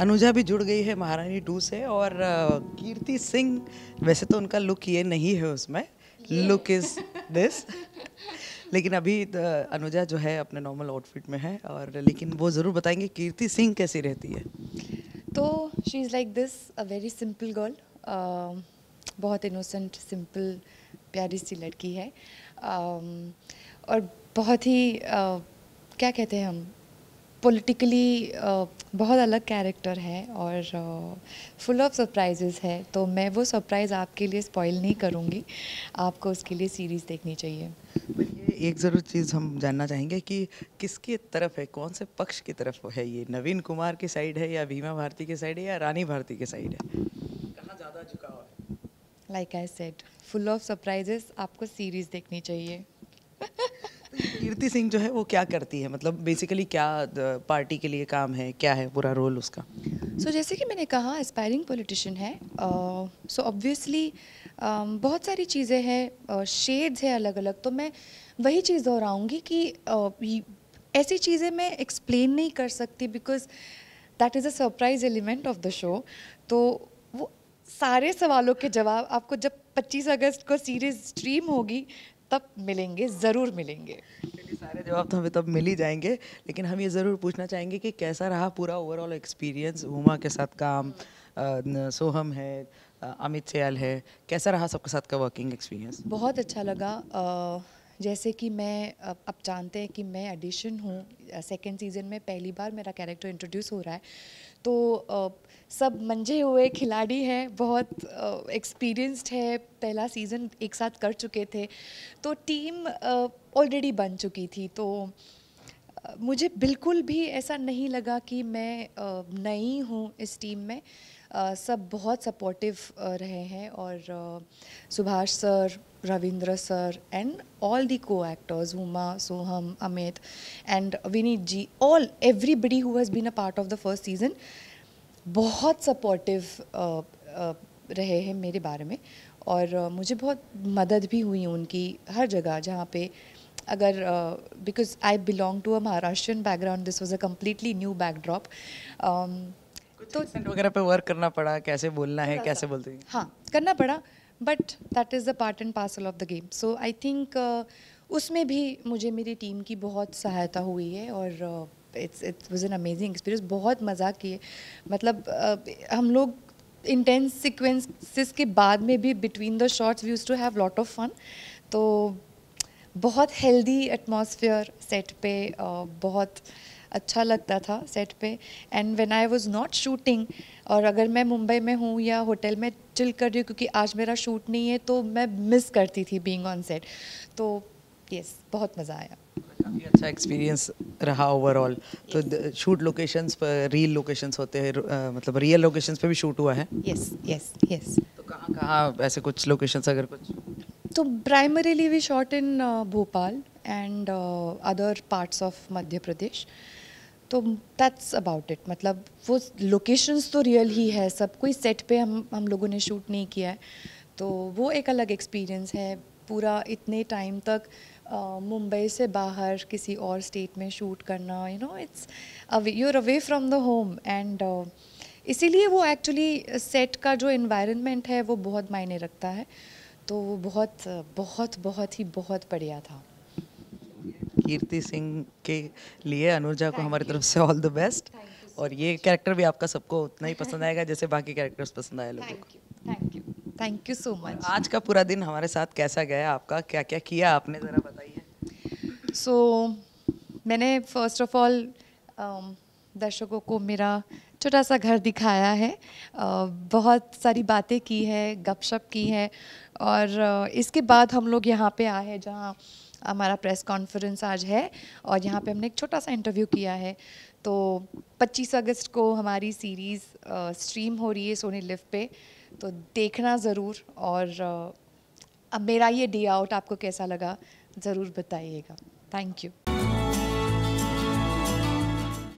अनुजा भी जुड़ गई है महारानी टू से और कीर्ति सिंह वैसे तो उनका लुक ये नहीं है उसमें लुक इज दिस लेकिन अभी अनुजा जो है अपने नॉर्मल आउटफिट में है और लेकिन वो ज़रूर बताएंगे कीर्ति सिंह कैसी रहती है तो she is like this a very simple girl बहुत इनोसेंट सिंपल प्यारी सी लड़की है um, और बहुत ही uh, क्या कहते हैं हम पॉलिटिकली बहुत अलग कैरेक्टर है और फुल ऑफ सरप्राइजेज है तो मैं वो सरप्राइज़ आपके लिए स्पॉइल नहीं करूँगी आपको उसके लिए सीरीज़ देखनी चाहिए तो एक ज़रूर चीज़ हम जानना चाहेंगे कि किसकी तरफ है कौन से पक्ष की तरफ है ये नवीन कुमार की साइड है या भीमा भारती की साइड है या रानी भारती की साइड है कहाँ ज़्यादा झुकाव है like I said full of surprises आपको सीरीज़ देखनी चाहिए कीर्ति सिंह जो है वो क्या करती है मतलब बेसिकली क्या पार्टी uh, के लिए काम है क्या है पूरा रोल उसका सो so, जैसे कि मैंने कहा एस्पायरिंग पॉलिटिशियन है so uh, obviously so uh, बहुत सारी चीज़ें हैं शेड्स uh, हैं अलग अलग तो मैं वही चीज़ दोहराऊँगी कि uh, ऐसी चीज़ें मैं एक्सप्लेन नहीं कर सकती because that is a surprise element of the show तो वो सारे सवालों के जवाब आपको जब 25 अगस्त को सीरीज़ स्ट्रीम होगी तब मिलेंगे ज़रूर मिलेंगे सारे जवाब तो हमें तब मिल ही जाएंगे लेकिन हम ये ज़रूर पूछना चाहेंगे कि कैसा रहा पूरा ओवरऑल एक्सपीरियंस हुमा के साथ काम सोहम है अमित सयाल है कैसा रहा सबके साथ का वर्किंग एक्सपीरियंस बहुत अच्छा लगा जैसे कि मैं अब जानते हैं कि मैं एडिशन हूँ सेकेंड सीज़न में पहली बार मेरा कैरेक्टर इंट्रोड्यूस हो रहा है तो सब मंजे हुए खिलाड़ी हैं बहुत एक्सपीरियंस्ड है पहला सीज़न एक साथ कर चुके थे तो टीम ऑलरेडी बन चुकी थी तो मुझे बिल्कुल भी ऐसा नहीं लगा कि मैं नई हूँ इस टीम में सब बहुत सपोर्टिव रहे हैं और Subhash sir Ravindra sir and all the co-actors, Uma, Soham, Amit and Vinit ji, all, everybody who has been a part of the first season, बहुत सपोर्टिव uh, uh, रहे हैं मेरे बारे में और uh, मुझे बहुत मदद भी हुई उनकी हर जगह जहाँ पे अगर because I belong to a Maharashtrian background this was a completely new backdrop तो वगैरह पे वर्क करना पड़ा कैसे बोलना है कैसे बोलते हैं हाँ करना पड़ा but that is the part and parcel of the game so I think उसमें भी मुझे मेरी टीम की बहुत सहायता हुई है और it's it's was an amazing experience बहुत मज़ा किए मतलब uh, हम लोग इंटेंस सिक्वेंसिस के बाद में भी between the shots we use to have lot of fun तो बहुत हेल्दी एटमोसफियर सेट पे uh, बहुत अच्छा लगता था सेट पे and when I was not shooting और अगर मैं मुंबई में हूँ या होटल में चिल कर रही हूँ क्योंकि आज मेरा शूट नहीं है तो मैं मिस करती थी बीइंग ऑन सेट तो यस बहुत मज़ा आया अच्छा एक्सपीरियंस रहा ओवरऑल तो शूट लोकेशंस पर रियल लोकेशंस होते हैं मतलब रियल लोकेशंस पे भी शूट हुआ है यस यस यस तो कहाँ कहाँ ऐसे कुछ लोकेशंस अगर कुछ तो primarily we shot in Bhopal and other parts of Madhya Pradesh तो दैट्स अबाउट इट मतलब वो लोकेशंस तो रियल ही है सब कोई सेट पे हम हम लोगों ने शूट नहीं किया है तो वो एक अलग एक्सपीरियंस है पूरा इतने टाइम तक uh, मुंबई से बाहर किसी और स्टेट में शूट करना you know it's away you're away from the home and इसीलिए वो एक्चुअली सेट का जो इन्वायरमेंट है वो बहुत मायने रखता है तो वो बहुत बहुत बहुत ही बहुत बढ़िया था कीर्ति सिंह के लिए अनुजा को हमारी तरफ से ऑल द बेस्ट और ये कैरेक्टर भी आपका सबको उतना ही पसंद आएगा जैसे बाकी कैरेक्टर्स पसंद आए लोगों को thank you thank you so much आज का पूरा दिन हमारे साथ कैसा गया आपका क्या क्या किया आपने ज़रा बताइए सो so, मैंने फर्स्ट ऑफ ऑल दर्शकों को मेरा छोटा सा घर दिखाया है बहुत सारी बातें की है गपशप की है और इसके बाद हम लोग यहाँ पे आए हैं जहाँ हमारा प्रेस कॉन्फ्रेंस आज है और यहाँ पे हमने एक छोटा सा इंटरव्यू किया है तो 25 अगस्त को हमारी सीरीज़ स्ट्रीम हो रही है सोनी लिव पे तो देखना ज़रूर और अब मेरा ये डे आउट आपको कैसा लगा ज़रूर बताइएगा थैंक यू